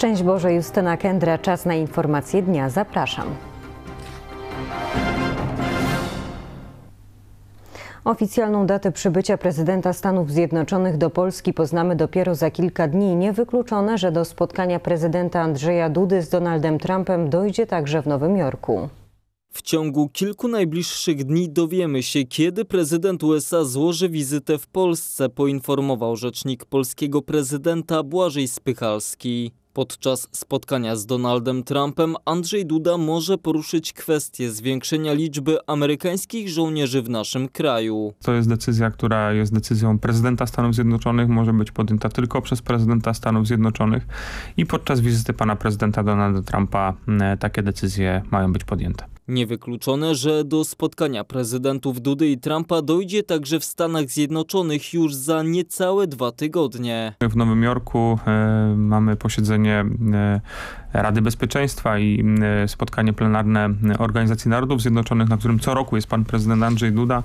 Szczęść Boże, Justyna Kendra, czas na informacje dnia. Zapraszam. Oficjalną datę przybycia prezydenta Stanów Zjednoczonych do Polski poznamy dopiero za kilka dni. Niewykluczone, że do spotkania prezydenta Andrzeja Dudy z Donaldem Trumpem dojdzie także w Nowym Jorku. W ciągu kilku najbliższych dni dowiemy się, kiedy prezydent USA złoży wizytę w Polsce, poinformował rzecznik polskiego prezydenta Błażej Spychalski. Podczas spotkania z Donaldem Trumpem Andrzej Duda może poruszyć kwestię zwiększenia liczby amerykańskich żołnierzy w naszym kraju. To jest decyzja, która jest decyzją prezydenta Stanów Zjednoczonych, może być podjęta tylko przez prezydenta Stanów Zjednoczonych i podczas wizyty pana prezydenta Donalda Trumpa e, takie decyzje mają być podjęte. Niewykluczone, że do spotkania prezydentów Dudy i Trumpa dojdzie także w Stanach Zjednoczonych już za niecałe dwa tygodnie. W Nowym Jorku y, mamy posiedzenie y, Rady Bezpieczeństwa i mm, e, spotkanie plenarne Organizacji Narodów Zjednoczonych, na którym co roku jest pan prezydent Andrzej Duda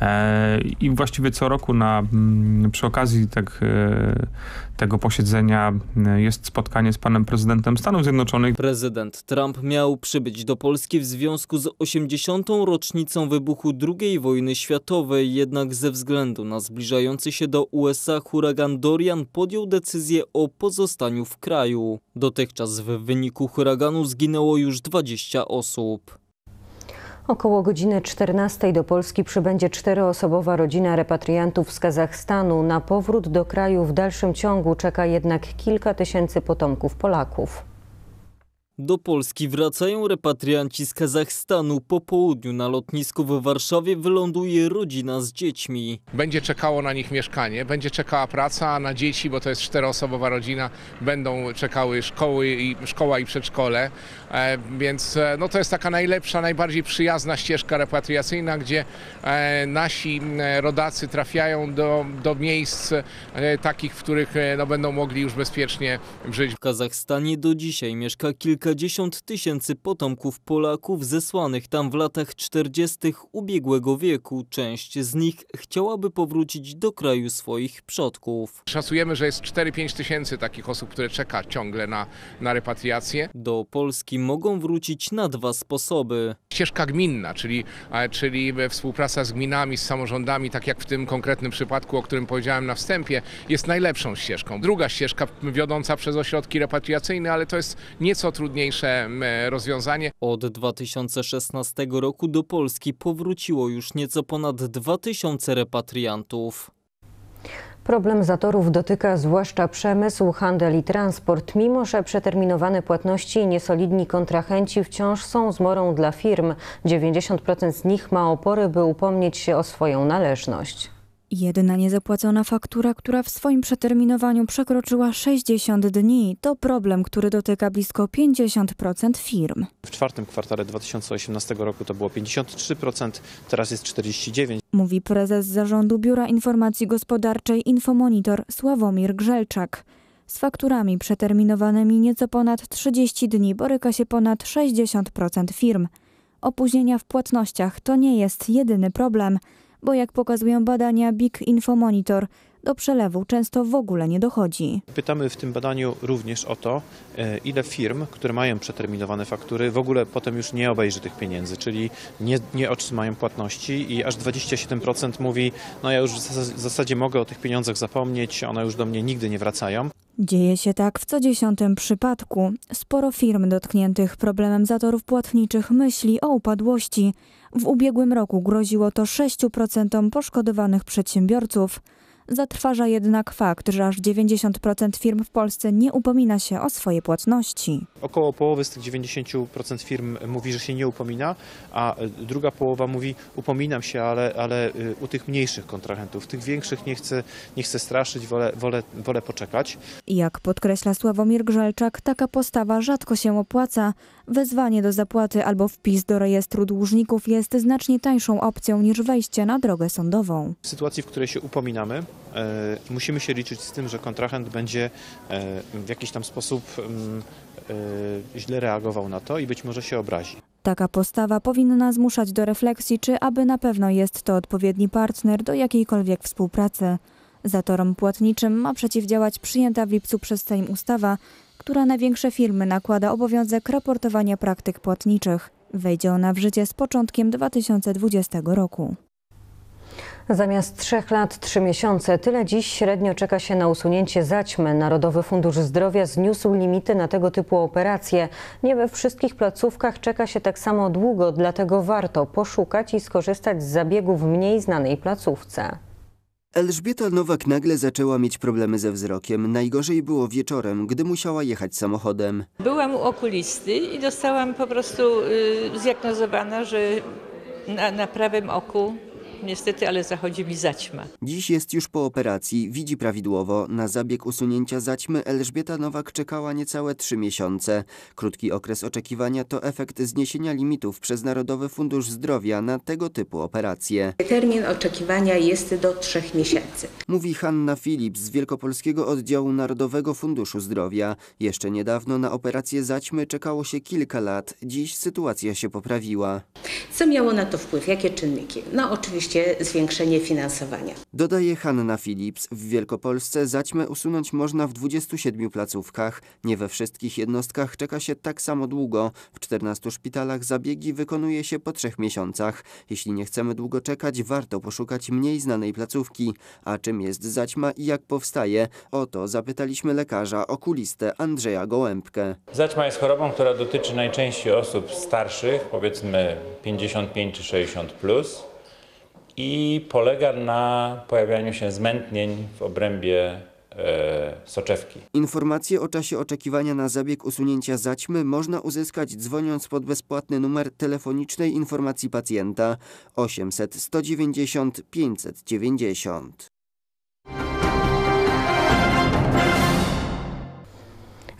e, i właściwie co roku na, mm, przy okazji tak, e, tego posiedzenia jest spotkanie z panem prezydentem Stanów Zjednoczonych. Prezydent Trump miał przybyć do Polski w związku z 80. rocznicą wybuchu II wojny światowej, jednak ze względu na zbliżający się do USA huragan Dorian podjął decyzję o pozostaniu w kraju. Dotychczas w w wyniku huraganu zginęło już 20 osób. Około godziny 14 do Polski przybędzie czteroosobowa rodzina repatriantów z Kazachstanu. Na powrót do kraju w dalszym ciągu czeka jednak kilka tysięcy potomków Polaków. Do Polski wracają repatrianci z Kazachstanu. Po południu na lotnisku w Warszawie wyląduje rodzina z dziećmi. Będzie czekało na nich mieszkanie, będzie czekała praca, a na dzieci, bo to jest czteroosobowa rodzina, będą czekały szkoły i, szkoła i przedszkole. E, więc e, no, to jest taka najlepsza, najbardziej przyjazna ścieżka repatriacyjna, gdzie e, nasi e, rodacy trafiają do, do miejsc e, takich, w których e, no, będą mogli już bezpiecznie żyć. W Kazachstanie do dzisiaj mieszka kilka kilkadziesiąt tysięcy potomków Polaków zesłanych tam w latach 40. ubiegłego wieku. Część z nich chciałaby powrócić do kraju swoich przodków. Szacujemy, że jest 4-5 tysięcy takich osób, które czeka ciągle na, na repatriację. Do Polski mogą wrócić na dwa sposoby. Ścieżka gminna, czyli, czyli współpraca z gminami, z samorządami, tak jak w tym konkretnym przypadku, o którym powiedziałem na wstępie, jest najlepszą ścieżką. Druga ścieżka wiodąca przez ośrodki repatriacyjne, ale to jest nieco trudniejsze najtrudniejsze rozwiązanie. Od 2016 roku do Polski powróciło już nieco ponad 2000 repatriantów. Problem zatorów dotyka zwłaszcza przemysł, handel i transport, mimo że przeterminowane płatności i niesolidni kontrahenci wciąż są zmorą dla firm. 90% z nich ma opory, by upomnieć się o swoją należność. Jedna niezapłacona faktura, która w swoim przeterminowaniu przekroczyła 60 dni, to problem, który dotyka blisko 50% firm. W czwartym kwartale 2018 roku to było 53%, teraz jest 49%. Mówi prezes zarządu Biura Informacji Gospodarczej Infomonitor Sławomir Grzelczak. Z fakturami przeterminowanymi nieco ponad 30 dni boryka się ponad 60% firm. Opóźnienia w płatnościach to nie jest jedyny problem bo jak pokazują badania Big Info Monitor, do przelewu często w ogóle nie dochodzi. Pytamy w tym badaniu również o to, e, ile firm, które mają przeterminowane faktury, w ogóle potem już nie obejrzy tych pieniędzy, czyli nie, nie otrzymają płatności i aż 27% mówi, no ja już w zasadzie mogę o tych pieniądzach zapomnieć, one już do mnie nigdy nie wracają. Dzieje się tak w co dziesiątym przypadku. Sporo firm dotkniętych problemem zatorów płatniczych myśli o upadłości. W ubiegłym roku groziło to 6% poszkodowanych przedsiębiorców. Zatrważa jednak fakt, że aż 90% firm w Polsce nie upomina się o swoje płatności. Około połowy z tych 90% firm mówi, że się nie upomina, a e, druga połowa mówi upominam się, ale, ale e, u tych mniejszych kontrahentów. Tych większych nie chcę, nie chcę straszyć, wolę, wolę, wolę poczekać. Jak podkreśla Sławomir Grzelczak, taka postawa rzadko się opłaca. Wezwanie do zapłaty albo wpis do rejestru dłużników jest znacznie tańszą opcją niż wejście na drogę sądową. W sytuacji, w której się upominamy, E, musimy się liczyć z tym, że kontrahent będzie e, w jakiś tam sposób mm, e, źle reagował na to i być może się obrazi. Taka postawa powinna zmuszać do refleksji, czy aby na pewno jest to odpowiedni partner do jakiejkolwiek współpracy. Zatorom płatniczym ma przeciwdziałać przyjęta w lipcu przez Sejm ustawa, która na większe firmy nakłada obowiązek raportowania praktyk płatniczych. Wejdzie ona w życie z początkiem 2020 roku. Zamiast trzech lat, trzy miesiące, tyle dziś średnio czeka się na usunięcie zaćmy. Narodowy Fundusz Zdrowia zniósł limity na tego typu operacje. Nie we wszystkich placówkach czeka się tak samo długo, dlatego warto poszukać i skorzystać z zabiegu w mniej znanej placówce. Elżbieta Nowak nagle zaczęła mieć problemy ze wzrokiem. Najgorzej było wieczorem, gdy musiała jechać samochodem. Byłam u okulisty i dostałam po prostu yy, zdiagnozowana, że na, na prawym oku niestety, ale zachodzi mi zaćma. Dziś jest już po operacji, widzi prawidłowo. Na zabieg usunięcia zaćmy Elżbieta Nowak czekała niecałe trzy miesiące. Krótki okres oczekiwania to efekt zniesienia limitów przez Narodowy Fundusz Zdrowia na tego typu operacje. Termin oczekiwania jest do trzech miesięcy. Mówi Hanna Philips z Wielkopolskiego Oddziału Narodowego Funduszu Zdrowia. Jeszcze niedawno na operację zaćmy czekało się kilka lat. Dziś sytuacja się poprawiła. Co miało na to wpływ? Jakie czynniki? No oczywiście oczywiście zwiększenie finansowania. Dodaje Hanna Philips, w Wielkopolsce zaćmę usunąć można w 27 placówkach. Nie we wszystkich jednostkach czeka się tak samo długo. W 14 szpitalach zabiegi wykonuje się po trzech miesiącach. Jeśli nie chcemy długo czekać, warto poszukać mniej znanej placówki. A czym jest zaćma i jak powstaje? O to zapytaliśmy lekarza, okulistę Andrzeja Gołębkę. Zaćma jest chorobą, która dotyczy najczęściej osób starszych, powiedzmy 55 czy 60 plus i polega na pojawianiu się zmętnień w obrębie e, soczewki. Informacje o czasie oczekiwania na zabieg usunięcia zaćmy można uzyskać dzwoniąc pod bezpłatny numer telefonicznej informacji pacjenta 800 190 590.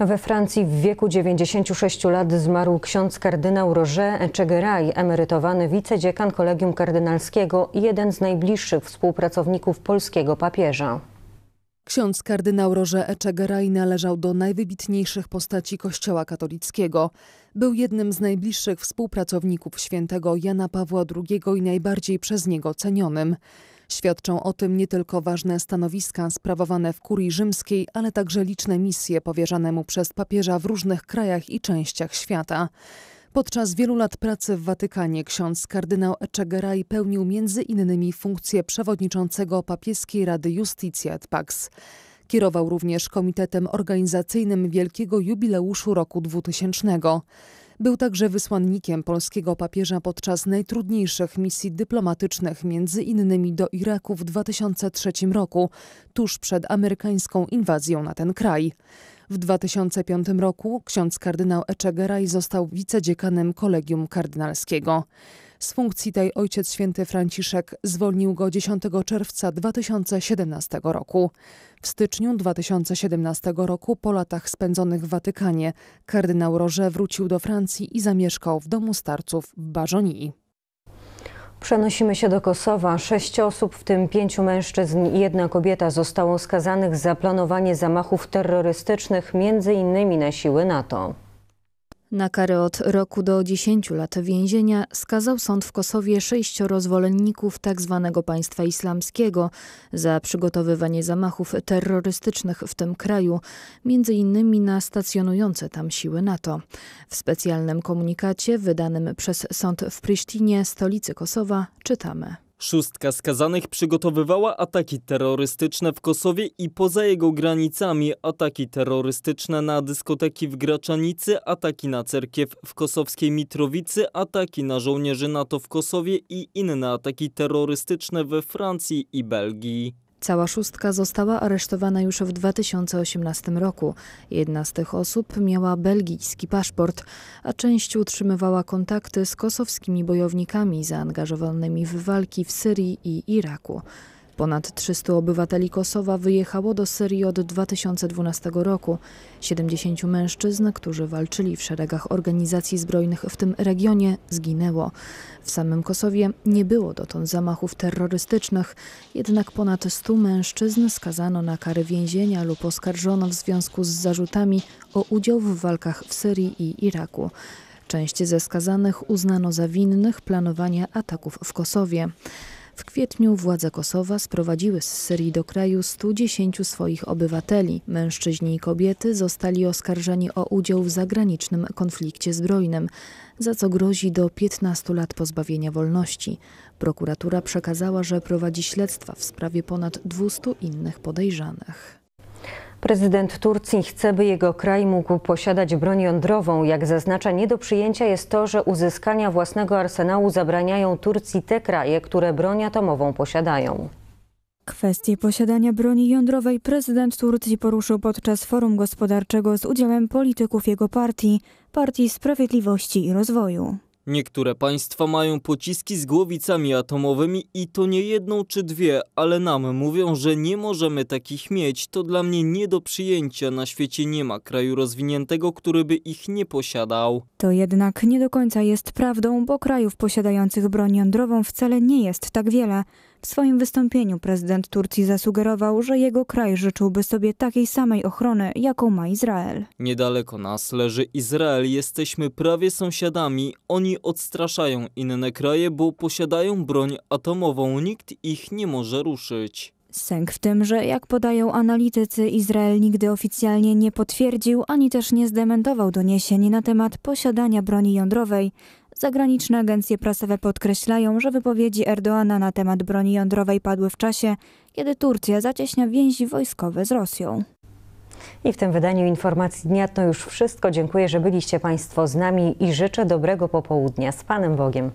We Francji w wieku 96 lat zmarł ksiądz kardynał Roger Echegaray, emerytowany wicedziekan Kolegium Kardynalskiego i jeden z najbliższych współpracowników polskiego papieża. Ksiądz kardynał Roger Echegaray należał do najwybitniejszych postaci Kościoła katolickiego. Był jednym z najbliższych współpracowników świętego Jana Pawła II i najbardziej przez niego cenionym. Świadczą o tym nie tylko ważne stanowiska sprawowane w kurii rzymskiej, ale także liczne misje powierzane mu przez papieża w różnych krajach i częściach świata. Podczas wielu lat pracy w Watykanie ksiądz kardynał Echegaray pełnił między innymi funkcję przewodniczącego papieskiej Rady Justitia et Pax. Kierował również komitetem organizacyjnym wielkiego jubileuszu roku 2000. Był także wysłannikiem polskiego papieża podczas najtrudniejszych misji dyplomatycznych, między innymi do Iraku w 2003 roku, tuż przed amerykańską inwazją na ten kraj. W 2005 roku ksiądz kardynał Echegaray został wicedziekanem Kolegium Kardynalskiego. Z funkcji tej Ojciec Święty Franciszek zwolnił go 10 czerwca 2017 roku. W styczniu 2017 roku, po latach spędzonych w Watykanie, kardynał Roże wrócił do Francji i zamieszkał w domu starców w Barzonii. Przenosimy się do Kosowa. Sześć osób, w tym pięciu mężczyzn i jedna kobieta, zostało skazanych za planowanie zamachów terrorystycznych, między innymi na siły NATO. Na karę od roku do 10 lat więzienia skazał sąd w Kosowie sześcioro zwolenników tzw. Tak państwa islamskiego za przygotowywanie zamachów terrorystycznych w tym kraju, między innymi na stacjonujące tam siły NATO. W specjalnym komunikacie wydanym przez sąd w Prisztinie, stolicy Kosowa, czytamy. Szóstka skazanych przygotowywała ataki terrorystyczne w Kosowie i poza jego granicami, ataki terrorystyczne na dyskoteki w Graczanicy, ataki na cerkiew w kosowskiej Mitrowicy, ataki na żołnierzy NATO w Kosowie i inne ataki terrorystyczne we Francji i Belgii. Cała szóstka została aresztowana już w 2018 roku. Jedna z tych osób miała belgijski paszport, a część utrzymywała kontakty z kosowskimi bojownikami zaangażowanymi w walki w Syrii i Iraku. Ponad 300 obywateli Kosowa wyjechało do Syrii od 2012 roku. 70 mężczyzn, którzy walczyli w szeregach organizacji zbrojnych w tym regionie, zginęło. W samym Kosowie nie było dotąd zamachów terrorystycznych, jednak ponad 100 mężczyzn skazano na kary więzienia lub oskarżono w związku z zarzutami o udział w walkach w Syrii i Iraku. Część ze skazanych uznano za winnych planowania ataków w Kosowie. W kwietniu władze Kosowa sprowadziły z Syrii do kraju 110 swoich obywateli. Mężczyźni i kobiety zostali oskarżeni o udział w zagranicznym konflikcie zbrojnym, za co grozi do 15 lat pozbawienia wolności. Prokuratura przekazała, że prowadzi śledztwa w sprawie ponad 200 innych podejrzanych. Prezydent Turcji chce, by jego kraj mógł posiadać broń jądrową. Jak zaznacza, nie do przyjęcia jest to, że uzyskania własnego arsenału zabraniają Turcji te kraje, które broń atomową posiadają. Kwestię posiadania broni jądrowej prezydent Turcji poruszył podczas forum gospodarczego z udziałem polityków jego partii, Partii Sprawiedliwości i Rozwoju. Niektóre państwa mają pociski z głowicami atomowymi i to nie jedną czy dwie, ale nam mówią, że nie możemy takich mieć. To dla mnie nie do przyjęcia. Na świecie nie ma kraju rozwiniętego, który by ich nie posiadał. To jednak nie do końca jest prawdą, bo krajów posiadających broń jądrową wcale nie jest tak wiele. W swoim wystąpieniu prezydent Turcji zasugerował, że jego kraj życzyłby sobie takiej samej ochrony, jaką ma Izrael. Niedaleko nas leży Izrael, jesteśmy prawie sąsiadami. Oni odstraszają inne kraje, bo posiadają broń atomową, nikt ich nie może ruszyć. Sęk w tym, że jak podają analitycy, Izrael nigdy oficjalnie nie potwierdził ani też nie zdementował doniesień na temat posiadania broni jądrowej, Zagraniczne agencje prasowe podkreślają, że wypowiedzi Erdoana na temat broni jądrowej padły w czasie, kiedy Turcja zacieśnia więzi wojskowe z Rosją. I w tym wydaniu informacji dnia to już wszystko. Dziękuję, że byliście Państwo z nami i życzę dobrego popołudnia z Panem Bogiem.